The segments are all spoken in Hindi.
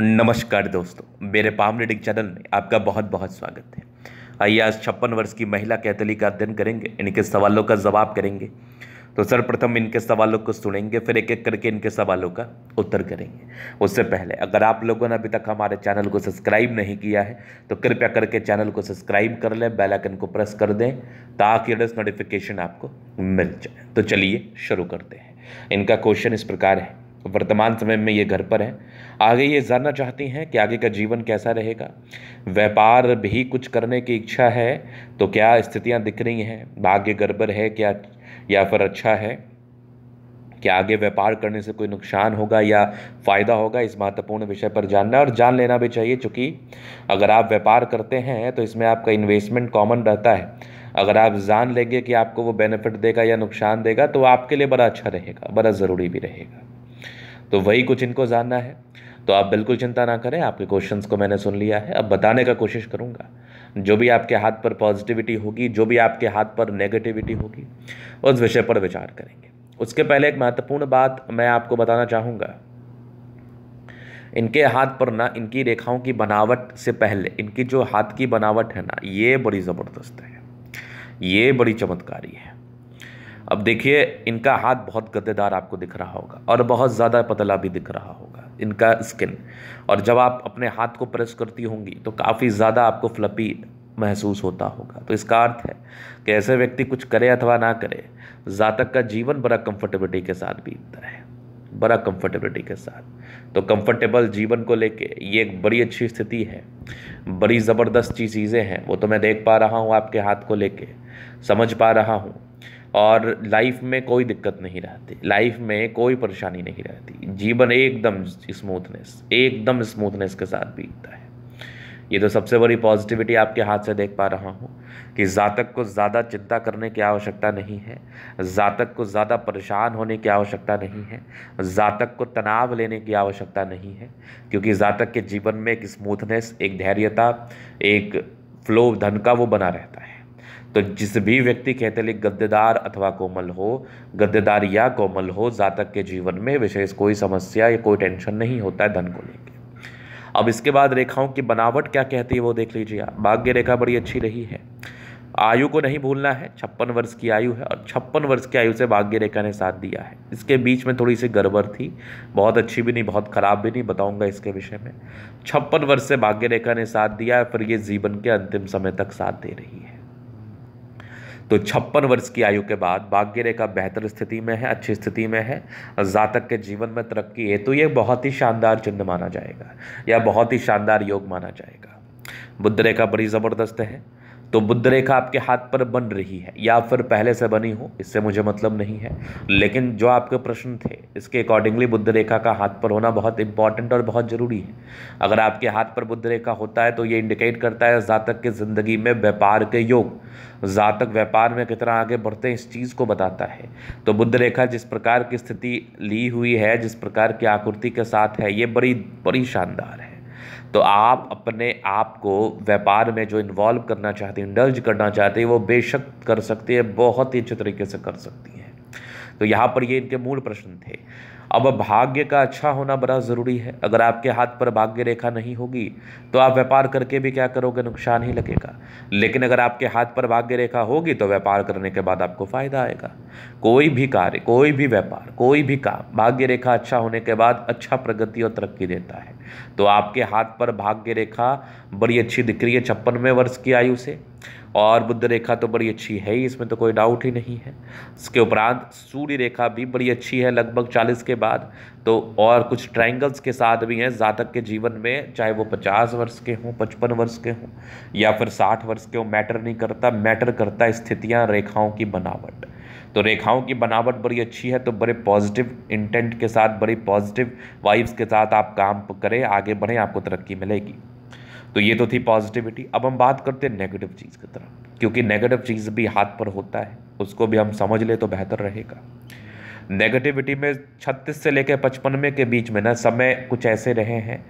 नमस्कार दोस्तों मेरे पाम रीडिंग चैनल में आपका बहुत बहुत स्वागत है आइए आज छप्पन वर्ष की महिला कैथली का अध्ययन करेंगे इनके सवालों का जवाब करेंगे तो सर्वप्रथम इनके सवालों को सुनेंगे फिर एक एक करके इनके सवालों का उत्तर करेंगे उससे पहले अगर आप लोगों ने अभी तक हमारे चैनल को सब्सक्राइब नहीं किया है तो कृपया करके चैनल को सब्सक्राइब कर लें बेलाइकन को प्रेस कर दें ताकि नोटिफिकेशन आपको मिल जाए तो चलिए शुरू करते हैं इनका क्वेश्चन इस प्रकार है वर्तमान समय में ये घर पर हैं आगे ये जानना चाहती हैं कि आगे का जीवन कैसा रहेगा व्यापार भी कुछ करने की इच्छा है तो क्या स्थितियां दिख रही हैं भाग्य गड़बड़ है क्या या फिर अच्छा है क्या आगे व्यापार करने से कोई नुकसान होगा या फ़ायदा होगा इस महत्वपूर्ण विषय पर जानना और जान लेना भी चाहिए चूँकि अगर आप व्यापार करते हैं तो इसमें आपका इन्वेस्टमेंट कॉमन रहता है अगर आप जान लेंगे कि आपको वो बेनिफिट देगा या नुकसान देगा तो आपके लिए बड़ा अच्छा रहेगा बड़ा ज़रूरी भी रहेगा तो वही कुछ इनको जानना है तो आप बिल्कुल चिंता ना करें आपके क्वेश्चंस को मैंने सुन लिया है अब बताने का कोशिश करूंगा जो भी आपके हाथ पर पॉजिटिविटी होगी जो भी आपके हाथ पर नेगेटिविटी होगी उस विषय पर विचार करेंगे उसके पहले एक महत्वपूर्ण बात मैं आपको बताना चाहूँगा इनके हाथ पर ना इनकी रेखाओं की बनावट से पहले इनकी जो हाथ की बनावट है ना ये बड़ी ज़बरदस्त है ये बड़ी चमत्कारी है अब देखिए इनका हाथ बहुत गद्देदार आपको दिख रहा होगा और बहुत ज़्यादा पतला भी दिख रहा होगा इनका स्किन और जब आप अपने हाथ को प्रेस करती होंगी तो काफ़ी ज़्यादा आपको फ्लपी महसूस होता होगा तो इसका अर्थ है कि ऐसे व्यक्ति कुछ करे अथवा ना करे जातक का जीवन बड़ा कंफर्टेबिलिटी के साथ बीतता है बड़ा कंफर्टेबिलिटी के साथ तो कंफर्टेबल जीवन को लेके ये एक बड़ी अच्छी स्थिति है बड़ी ज़बरदस्त चीज़ें हैं वो तो मैं देख पा रहा हूँ आपके हाथ को लेके समझ पा रहा हूँ और लाइफ में कोई दिक्कत नहीं रहती लाइफ में कोई परेशानी नहीं रहती जीवन एकदम स्मूथनेस एकदम स्मूथनेस के साथ बीतता है ये तो सबसे बड़ी पॉजिटिविटी आपके हाथ से देख पा रहा हूँ कि जातक को ज़्यादा चिंता करने की आवश्यकता नहीं है जातक को ज़्यादा परेशान होने की आवश्यकता नहीं है जातक को तनाव लेने की आवश्यकता नहीं है क्योंकि जातक के जीवन में एक स्मूथनेस एक धैर्यता एक फ्लो धन का वो बना रहता है तो जिस भी व्यक्ति कैथलिक गद्देदार अथवा कोमल हो गद्देदार या कोमल हो जातक के जीवन में विशेष कोई समस्या या कोई टेंशन नहीं होता है धन को लेकर अब इसके बाद रेखाओं की बनावट क्या कहती है वो देख लीजिए आप भाग्य रेखा बड़ी अच्छी रही है आयु को नहीं भूलना है छप्पन वर्ष की आयु है और छप्पन वर्ष की आयु से भाग्य रेखा ने साथ दिया है इसके बीच में थोड़ी सी गड़बड़ थी बहुत अच्छी भी नहीं बहुत ख़राब भी नहीं बताऊंगा इसके विषय में छप्पन वर्ष से भाग्य रेखा ने साथ दिया है फिर ये जीवन के अंतिम समय तक साथ दे रही है तो छप्पन वर्ष की आयु के बाद भाग्य रेखा बेहतर स्थिति में है अच्छी स्थिति में है जातक के जीवन में तरक्की है तो ये बहुत ही शानदार चिन्ह माना जाएगा या बहुत ही शानदार योग माना जाएगा बुद्ध रेखा बड़ी ज़बरदस्त है तो बुद्ध रेखा आपके हाथ पर बन रही है या फिर पहले से बनी हो इससे मुझे मतलब नहीं है लेकिन जो आपके प्रश्न थे इसके अकॉर्डिंगली बुद्ध रेखा का हाथ पर होना बहुत इंपॉर्टेंट और बहुत ज़रूरी है अगर आपके हाथ पर बुद्ध रेखा होता है तो ये इंडिकेट करता है जातक की ज़िंदगी में व्यापार के योग जातक व्यापार में कितना आगे बढ़ते हैं इस चीज़ को बताता है तो बुद्ध रेखा जिस प्रकार की स्थिति ली हुई है जिस प्रकार की आकृति के साथ है ये बड़ी बड़ी शानदार है तो आप अपने आप को व्यापार में जो इन्वॉल्व करना चाहते हैं इंडल्ज करना चाहते हैं वो बेशक कर सकती है बहुत ही अच्छे तरीके से कर सकती है तो यहाँ पर ये इनके मूल प्रश्न थे अब भाग्य का अच्छा होना बड़ा ज़रूरी है अगर आपके हाथ पर भाग्य रेखा नहीं होगी तो आप व्यापार करके भी क्या करोगे नुकसान ही लगेगा लेकिन अगर आपके हाथ पर भाग्य रेखा होगी तो व्यापार करने के बाद आपको फ़ायदा आएगा कोई भी कार्य कोई भी व्यापार कोई भी काम भाग्य रेखा अच्छा होने के बाद अच्छा प्रगति और तरक्की देता है तो आपके हाथ पर भाग्य रेखा बड़ी अच्छी दिख रही है छप्पनवें वर्ष की आयु से और बुद्ध रेखा तो बड़ी अच्छी है ही इसमें तो कोई डाउट ही नहीं है इसके उपरांत सूर्य रेखा भी बड़ी अच्छी है लगभग चालीस के बाद तो और कुछ ट्रायंगल्स के साथ भी हैं जातक के जीवन में चाहे वो पचास वर्ष के हों पचपन वर्ष के हों या फिर साठ वर्ष के हों मैटर नहीं करता मैटर करता स्थितियाँ रेखाओं की बनावट तो रेखाओं की बनावट बड़ी अच्छी है तो बड़े पॉजिटिव इंटेंट के साथ बड़ी पॉजिटिव वाइब्स के साथ आप काम करें आगे बढ़ें आपको तरक्की मिलेगी तो ये तो थी पॉजिटिविटी अब हम बात करते हैं नेगेटिव चीज़ की तरफ क्योंकि नेगेटिव चीज़ भी हाथ पर होता है उसको भी हम समझ ले तो बेहतर रहेगा नेगेटिविटी में छत्तीस से लेकर पचपनवे के बीच में ना समय कुछ ऐसे रहे हैं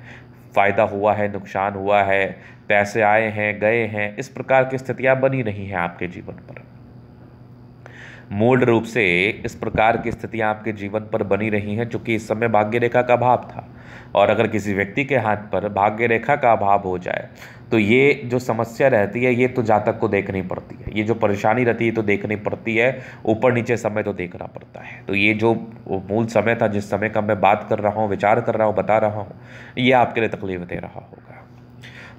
फ़ायदा हुआ है नुकसान हुआ है पैसे आए हैं गए हैं इस प्रकार की स्थितियाँ बनी रही हैं आपके जीवन पर मूल रूप से इस प्रकार की स्थितियाँ आपके जीवन पर बनी रही हैं चूँकि इस समय भाग्य रेखा का अभाव था और अगर किसी व्यक्ति के हाथ पर भाग्य रेखा का अभाव हो जाए तो ये जो समस्या रहती है ये तो जातक को देखनी पड़ती है ये जो परेशानी रहती है तो देखनी पड़ती है ऊपर नीचे समय तो देखना पड़ता है तो ये जो मूल समय था जिस समय का मैं बात कर रहा हूँ विचार कर रहा हूँ बता रहा हूँ ये आपके लिए तकलीफ दे रहा होगा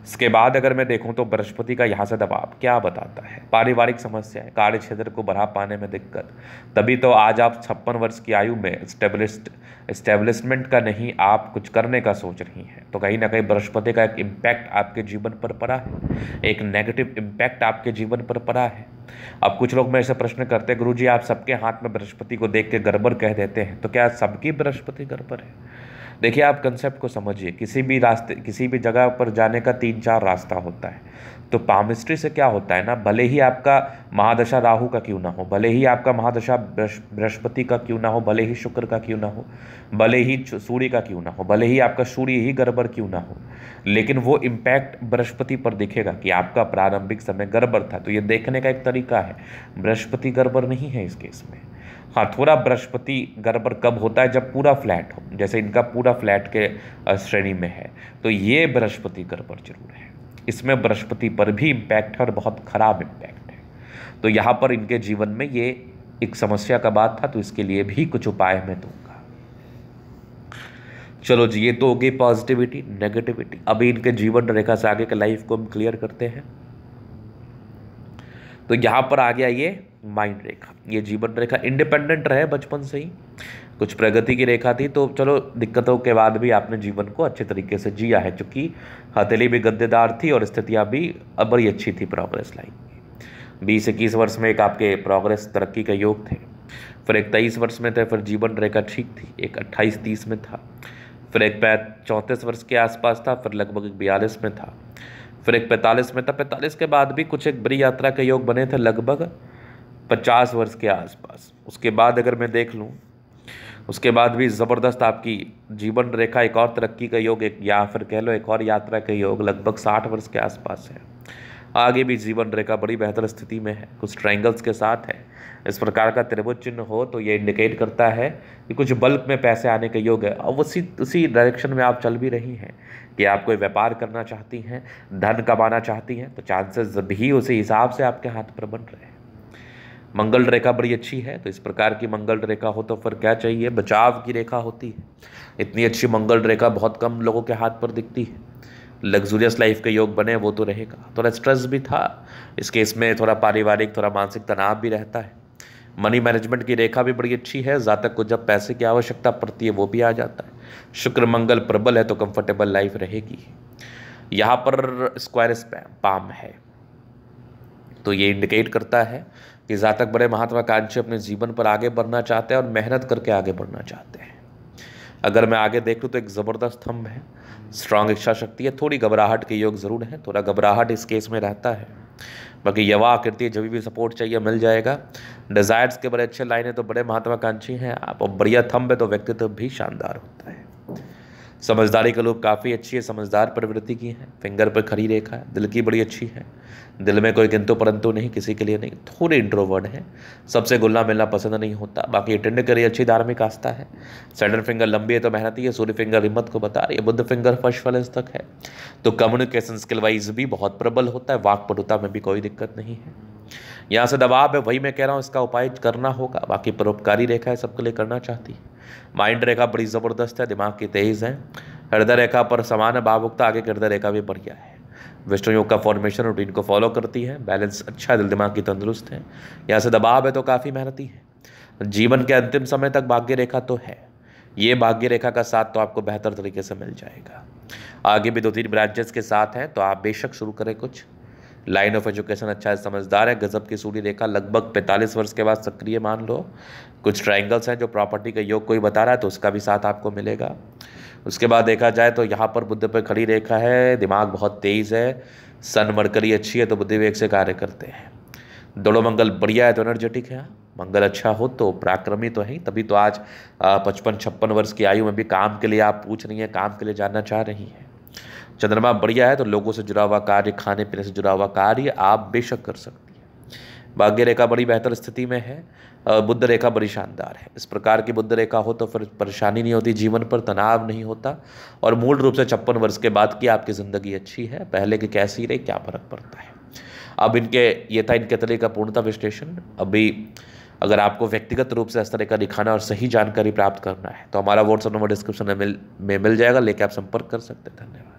इसके बाद अगर मैं देखूं तो बृहस्पति का यहाँ से दबाव क्या बताता है पारिवारिक समस्याएं कार्य क्षेत्र को बढ़ा पाने में दिक्कत तभी तो आज आप छप्पन वर्ष की आयु में स्टेब्लिस्ट इस्टेब्लिशमेंट का नहीं आप कुछ करने का सोच रही हैं तो कहीं ना कहीं बृहस्पति का एक इम्पैक्ट आपके जीवन पर पड़ा है एक नेगेटिव इम्पैक्ट आपके जीवन पर पड़ा है अब कुछ लोग मेरे से प्रश्न करते हैं गुरु जी आप सबके हाथ में बृहस्पति को देख के गड़बड़ कह देते हैं तो क्या सबकी बृहस्पति गड़बड़ है देखिए आप कंसेप्ट को समझिए किसी भी रास्ते किसी भी जगह पर जाने का तीन चार रास्ता होता है तो पामिस्ट्री से क्या होता है ना भले ही आपका महादशा राहु का क्यों ना हो भले ही आपका महादशा बृहस्पति का क्यों ना हो भले ही शुक्र का क्यों ना हो भले ही सूर्य का क्यों ना हो भले ही आपका सूर्य ही गड़बड़ क्यों ना हो लेकिन वो इम्पैक्ट बृहस्पति पर दिखेगा कि आपका प्रारंभिक समय गड़बड़ था तो ये देखने का एक तरीका है बृहस्पति गड़बड़ नहीं है इस केस में हाँ थोड़ा बृहस्पति पर कब होता है जब पूरा फ्लैट हो जैसे इनका पूरा फ्लैट के श्रेणी में है तो ये बृहस्पति पर जरूर है इसमें बृहस्पति पर भी इम्पैक्ट है और बहुत खराब इम्पैक्ट है तो यहाँ पर इनके जीवन में ये एक समस्या का बात था तो इसके लिए भी कुछ उपाय मैं दूंगा चलो जी ये तो हो गई पॉजिटिविटी नेगेटिविटी अभी इनके जीवन रेखा से आगे के लाइफ को हम क्लियर करते हैं तो यहां पर आ गया ये माइंड रेखा ये जीवन रेखा इंडिपेंडेंट रहे बचपन से ही कुछ प्रगति की रेखा थी तो चलो दिक्कतों के बाद भी आपने जीवन को अच्छे तरीके से जिया है चूंकि हथेली भी गद्देदार थी और स्थितियाँ भी बड़ी अच्छी थी प्रोग्रेस लाइन बीस इक्कीस वर्ष में एक आपके प्रोग्रेस तरक्की का योग थे फिर एक तेईस वर्ष में थे फिर जीवन रेखा ठीक थी एक अट्ठाईस तीस में था फिर एक पै चौंतीस वर्ष के आसपास था फिर लगभग एक बयालीस में था फिर एक पैंतालीस में था पैंतालीस के बाद भी कुछ एक बड़ी यात्रा के योग बने थे लगभग पचास वर्ष के आसपास उसके बाद अगर मैं देख लूँ उसके बाद भी ज़बरदस्त आपकी जीवन रेखा एक और तरक्की का योग एक या फिर कह लो एक और यात्रा का योग लगभग साठ वर्ष के आसपास है आगे भी जीवन रेखा बड़ी बेहतर स्थिति में है कुछ ट्राइंगल्स के साथ है इस प्रकार का त्रिभुज चिन्ह हो तो ये इंडिकेट करता है कि कुछ बल्क में पैसे आने का योग है और उसी उसी डायरेक्शन में आप चल भी रही हैं कि आप कोई व्यापार करना चाहती हैं धन कमाना चाहती हैं तो चांसेस भी उसी हिसाब से आपके हाथ पर बन रहे हैं मंगल रेखा बड़ी अच्छी है तो इस प्रकार की मंगल रेखा हो तो फिर क्या चाहिए बचाव की रेखा होती है इतनी अच्छी मंगल रेखा बहुत कम लोगों के हाथ पर दिखती है लग्जूरियस लाइफ के योग बने वो तो रहेगा थोड़ा स्ट्रेस भी था इस केस में थोड़ा पारिवारिक थोड़ा मानसिक तनाव भी रहता है मनी मैनेजमेंट की रेखा भी बड़ी अच्छी है जातक को जब पैसे की आवश्यकता पड़ती है वो भी आ जाता है शुक्र मंगल प्रबल है तो कंफर्टेबल लाइफ रहेगी यहाँ पर स्क्वायर स्पैम पाम है तो ये इंडिकेट करता है कि ज़ातक बड़े महत्वाकांक्षी अपने जीवन पर आगे बढ़ना चाहते हैं और मेहनत करके आगे बढ़ना चाहते हैं अगर मैं आगे देख लूँ तो एक ज़बरदस्त स्तंभ है स्ट्रांग इच्छा शक्ति है थोड़ी घबराहट के योग ज़रूर है थोड़ा घबराहट इस केस में रहता है बाकी यवा आकृति जब भी सपोर्ट चाहिए मिल जाएगा डिज़ायर्स के बड़े अच्छे लाइन है तो बड़े महत्वाकांक्षी हैं आप और बढ़िया थम्ब है तो व्यक्तित्व भी शानदार होता है समझदारी के लोग काफ़ी अच्छी है समझदार प्रवृत्ति की हैं फिंगर पर खड़ी रेखा है दिल की बड़ी अच्छी है दिल में कोई किंतु परंतु नहीं किसी के लिए नहीं थोड़े इंट्रोवर्ड हैं सबसे घुलना मिलना पसंद नहीं होता बाकी अटेंड करिए अच्छी धार्मिक आस्था है सेंटर फिंगर लंबी है तो मेहनती है सूर्य फिंगर हिम्मत को बता रही है बुद्ध फिंगर फर्स्ट फल तक है तो कम्युनिकेशन स्किल वाइज भी बहुत प्रबल होता है वाकपटुता में भी कोई दिक्कत नहीं है यहाँ से दबाव है वही मैं कह रहा हूँ इसका उपाय करना होगा बाकी परोपकारी रेखा है सबके लिए करना चाहती है माइंड रेखा बड़ी ज़बरदस्त है दिमाग की तेज़ है हृदय रेखा पर समान भावुकता आगे हृदय रेखा भी बढ़िया है वेस्टर्न योग का फॉर्मेशन रूटीन को फॉलो करती है बैलेंस अच्छा दिल दिमाग की तंदुरुस्त है यहाँ से दबाव है तो काफ़ी मेहनती है जीवन के अंतिम समय तक भाग्य रेखा तो है ये भाग्य रेखा का साथ तो आपको बेहतर तरीके से मिल जाएगा आगे भी दो तीन ब्रांचेस के साथ हैं तो आप बेशक शुरू करें कुछ लाइन ऑफ एजुकेशन अच्छा है समझदार है गजब की सूर्य रेखा लगभग 45 वर्ष के बाद सक्रिय मान लो कुछ ट्राइंगल्स हैं जो प्रॉपर्टी का योग कोई बता रहा है तो उसका भी साथ आपको मिलेगा उसके बाद देखा जाए तो यहाँ पर बुद्ध पर खड़ी रेखा है दिमाग बहुत तेज़ है सन मरकरी अच्छी है तो बुद्धि से कार्य करते हैं दोनों मंगल बढ़िया है तो एनर्जेटिक है मंगल अच्छा हो तो पराक्रमी तो है तभी तो आज पचपन छप्पन वर्ष की आयु में भी काम के लिए आप पूछ रही हैं काम के लिए जानना चाह रही हैं चंद्रमा बढ़िया है तो लोगों से जुड़ा हुआ कार्य खाने पीने से जुड़ा हुआ कार्य आप बेशक कर सकती हैं भाग्य रेखा बड़ी बेहतर स्थिति में है बुद्ध रेखा बड़ी शानदार है इस प्रकार की बुद्ध रेखा हो तो फिर परेशानी नहीं होती जीवन पर तनाव नहीं होता और मूल रूप से छप्पन वर्ष के बाद की आपकी ज़िंदगी अच्छी है पहले की कैसी रही क्या फ़र्क पड़ता है अब इनके ये था इनके तरह का पूर्णता विश्लेषण अभी अगर आपको व्यक्तिगत रूप से इस तरह का दिखाना और सही जानकारी प्राप्त करना है तो हमारा व्हाट्सअप नंबर डिस्क्रिप्शन में मिल में मिल जाएगा लेके आप संपर्क कर सकते हैं धन्यवाद